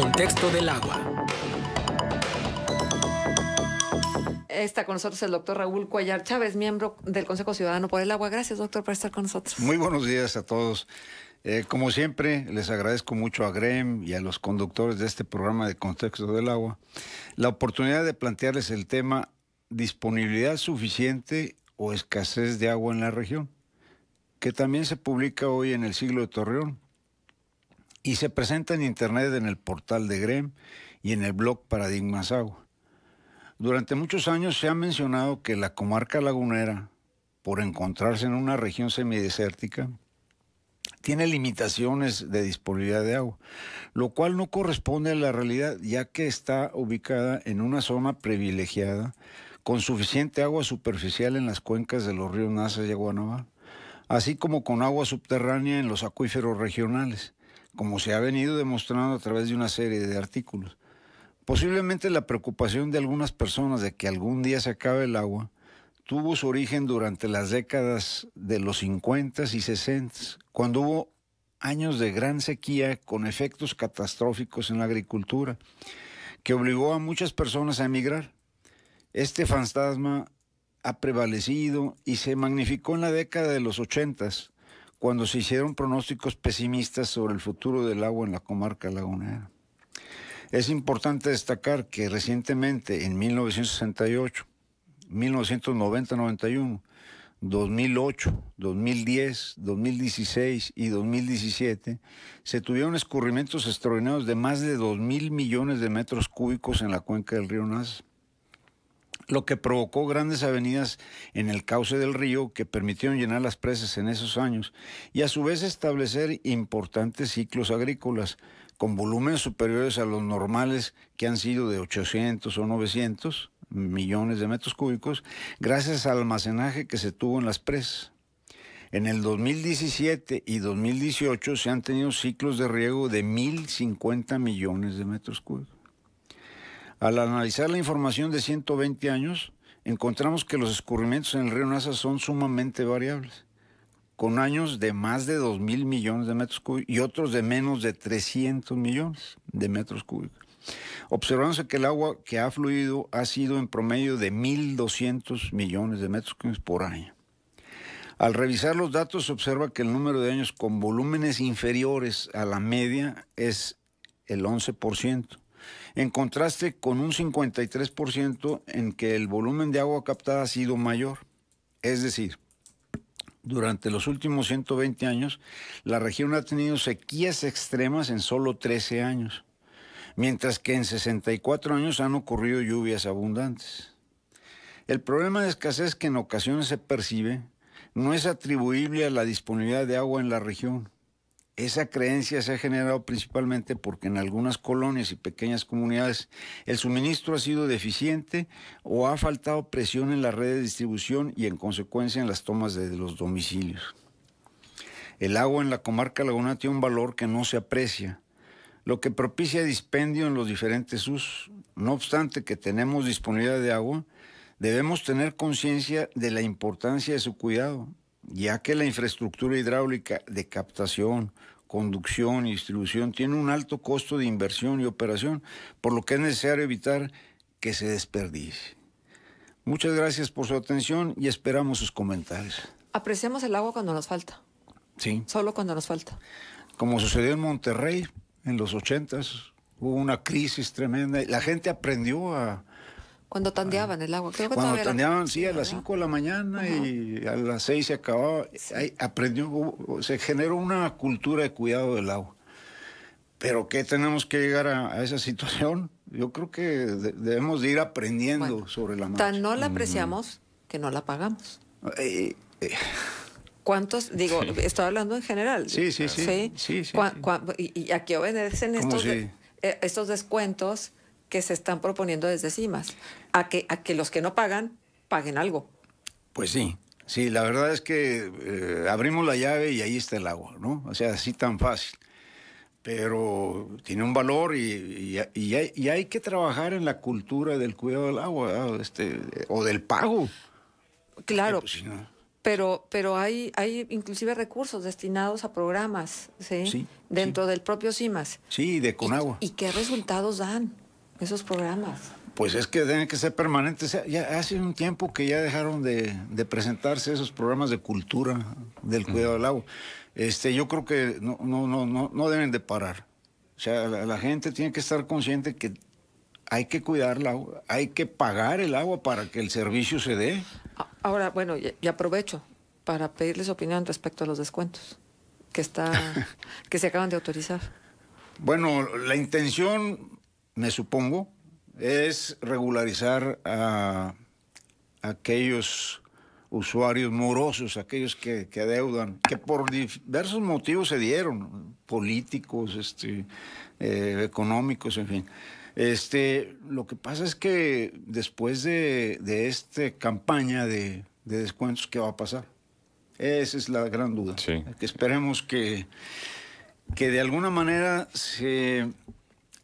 Contexto del agua. Está con nosotros el doctor Raúl Cuellar Chávez, miembro del Consejo Ciudadano por el Agua. Gracias, doctor, por estar con nosotros. Muy buenos días a todos. Eh, como siempre, les agradezco mucho a GREM y a los conductores de este programa de Contexto del Agua la oportunidad de plantearles el tema disponibilidad suficiente o escasez de agua en la región, que también se publica hoy en el siglo de Torreón y se presenta en Internet en el portal de GREM y en el blog Paradigmas Agua. Durante muchos años se ha mencionado que la comarca lagunera, por encontrarse en una región semidesértica, tiene limitaciones de disponibilidad de agua, lo cual no corresponde a la realidad ya que está ubicada en una zona privilegiada con suficiente agua superficial en las cuencas de los ríos Nazas y Aguanaba, así como con agua subterránea en los acuíferos regionales, como se ha venido demostrando a través de una serie de artículos. Posiblemente la preocupación de algunas personas de que algún día se acabe el agua tuvo su origen durante las décadas de los 50 y 60, cuando hubo años de gran sequía con efectos catastróficos en la agricultura, que obligó a muchas personas a emigrar. Este fantasma ha prevalecido y se magnificó en la década de los 80 cuando se hicieron pronósticos pesimistas sobre el futuro del agua en la comarca lagunera. Es importante destacar que recientemente, en 1968, 1990-91, 2008, 2010, 2016 y 2017, se tuvieron escurrimientos extraordinarios de más de 2 mil millones de metros cúbicos en la cuenca del río Naz lo que provocó grandes avenidas en el cauce del río que permitieron llenar las presas en esos años y a su vez establecer importantes ciclos agrícolas con volúmenes superiores a los normales que han sido de 800 o 900 millones de metros cúbicos gracias al almacenaje que se tuvo en las presas. En el 2017 y 2018 se han tenido ciclos de riego de 1.050 millones de metros cúbicos. Al analizar la información de 120 años, encontramos que los escurrimientos en el río Nasa son sumamente variables, con años de más de 2.000 mil millones de metros cúbicos y otros de menos de 300 millones de metros cúbicos. Observamos que el agua que ha fluido ha sido en promedio de 1.200 millones de metros cúbicos por año. Al revisar los datos se observa que el número de años con volúmenes inferiores a la media es el 11% en contraste con un 53% en que el volumen de agua captada ha sido mayor. Es decir, durante los últimos 120 años, la región ha tenido sequías extremas en solo 13 años, mientras que en 64 años han ocurrido lluvias abundantes. El problema de escasez que en ocasiones se percibe no es atribuible a la disponibilidad de agua en la región, esa creencia se ha generado principalmente porque en algunas colonias y pequeñas comunidades el suministro ha sido deficiente o ha faltado presión en la red de distribución y en consecuencia en las tomas de los domicilios. El agua en la comarca laguna tiene un valor que no se aprecia, lo que propicia dispendio en los diferentes usos. No obstante que tenemos disponibilidad de agua, debemos tener conciencia de la importancia de su cuidado, ya que la infraestructura hidráulica de captación, conducción y distribución tiene un alto costo de inversión y operación, por lo que es necesario evitar que se desperdicie. Muchas gracias por su atención y esperamos sus comentarios. Apreciamos el agua cuando nos falta. Sí. Solo cuando nos falta. Como sucedió en Monterrey en los 80s hubo una crisis tremenda. y La gente aprendió a, cuando tandeaban el agua. Cuando tandeaban, sí, a las 5 de la mañana y a las 6 se acababa. aprendió, se generó una cultura de cuidado del agua. Pero ¿qué tenemos que llegar a, esa situación? Yo creo que debemos de ir aprendiendo sobre la marcha. Tan no la apreciamos que no la pagamos. Eh. ¿Cuántos? Digo, estoy hablando en general. Sí, sí, sí. ¿sí? sí y, a qué obedecen estos, eh, estos descuentos? que se están proponiendo desde CIMAS, a que, a que los que no pagan paguen algo. Pues sí, sí, la verdad es que eh, abrimos la llave y ahí está el agua, ¿no? O sea, así tan fácil. Pero tiene un valor y, hay, que trabajar en la cultura del cuidado del agua este, o del pago. Claro. Pues, pero, pero hay, hay inclusive recursos destinados a programas, ¿sí? dentro del propio CIMAS. Sí, de Conagua. ¿Y, qué resultados dan? esos programas? Pues es que tienen que ser permanentes. Ya hace un tiempo que ya dejaron de, presentarse esos programas de cultura del cuidado del agua. Este, yo creo que no, no, no, no deben de parar. O sea, la, gente tiene que estar consciente que hay que cuidar el agua, hay que pagar el agua para que el servicio se dé. Ahora, bueno, y aprovecho para pedirles opinión respecto a los descuentos que está que se acaban de autorizar. Bueno, la intención me supongo, es regularizar a aquellos usuarios morosos, aquellos que, adeudan, que por diversos motivos se dieron, políticos, este, eh, económicos, en fin. Este, lo que pasa es que después de, esta campaña de, descuentos, ¿qué va a pasar? Esa es la gran duda. Que esperemos que, que de alguna manera se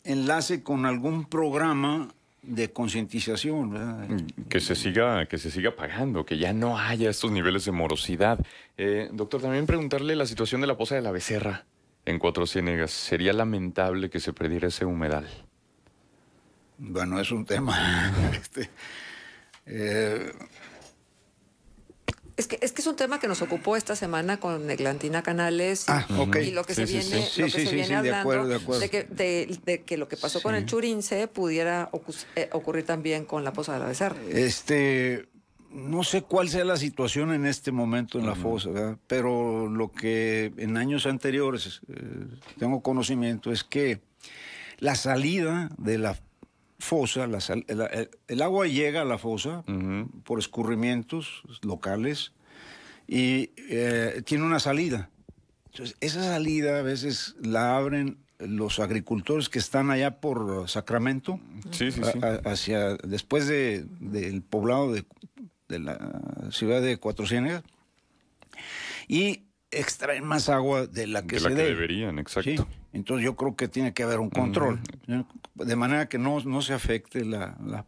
enlace con algún programa de concientización. Mm, que se siga, que se siga pagando, que ya no haya estos niveles de morosidad. Eh, doctor, también preguntarle la situación de la poza de la becerra en Cuatro Ciénegas. Sería lamentable que se perdiera ese humedal. Bueno, es un tema. Este, eh, es que, es que es un tema que nos ocupó esta semana con Neglantina Canales ah, y, lo que se viene, se viene hablando de, que, lo que pasó con el Churince pudiera eh, ocurrir también con la posada de la Becerra. Este, no sé cuál sea la situación en este momento en la fosa, pero lo que en años anteriores eh, tengo conocimiento es que la salida de la fosa, la el, agua llega a la fosa por escurrimientos locales y eh, tiene una salida. Entonces, esa salida a veces la abren los agricultores que están allá por Sacramento, hacia después del poblado de, la ciudad de Cuatro Ciénegas, y extraen más agua de la que, se la que deberían, exacto. Entonces yo creo que tiene que haber un control, de manera que no, se afecte la, la,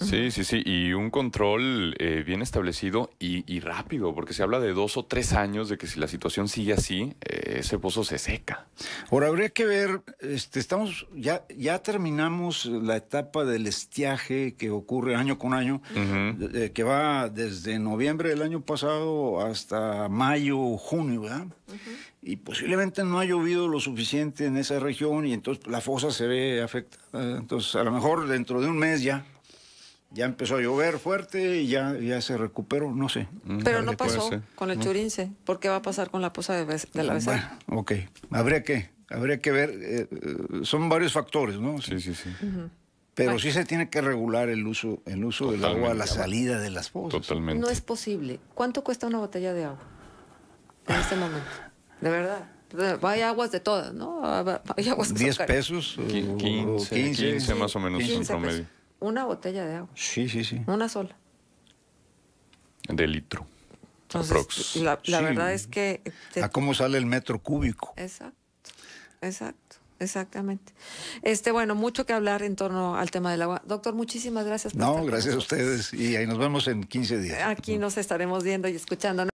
Sí, sí, sí, y un control eh, bien establecido y, rápido, porque se habla de dos o tres años de que si la situación sigue así, eh, ese pozo se seca. Ahora habría que ver, este, estamos ya ya terminamos la etapa del estiaje que ocurre año con año, eh, que va desde noviembre del año pasado hasta mayo, junio, ¿verdad? y posiblemente no ha llovido lo suficiente en esa región y entonces la fosa se ve afectada. Entonces, a lo mejor dentro de un mes ya, ya empezó a llover fuerte y ya, ya se recuperó, no sé. Mm, Pero no pasó con el churince, ¿por qué va a pasar con la posa de, la Becerra? ok, habría que, habría que ver, eh, eh, son varios factores, ¿no? Sí, sí, sí. Pero sí se tiene que regular el uso, el uso del agua, la salida de las fosas. Totalmente. No es posible. ¿Cuánto cuesta una botella de agua en este momento? De verdad. Hay aguas de todas, ¿no? Hay aguas 10 pesos, 15, 15, más o menos en promedio. Una botella de agua. Sí, sí, sí. Una sola. De litro. Entonces, la, verdad es que... Este ¿A cómo sale el metro cúbico? Exacto, exacto. Exactamente. Este, bueno, mucho que hablar en torno al tema del agua. Doctor, muchísimas gracias. Por no, gracias a ustedes y ahí nos vemos en 15 días. Aquí nos estaremos viendo y escuchando.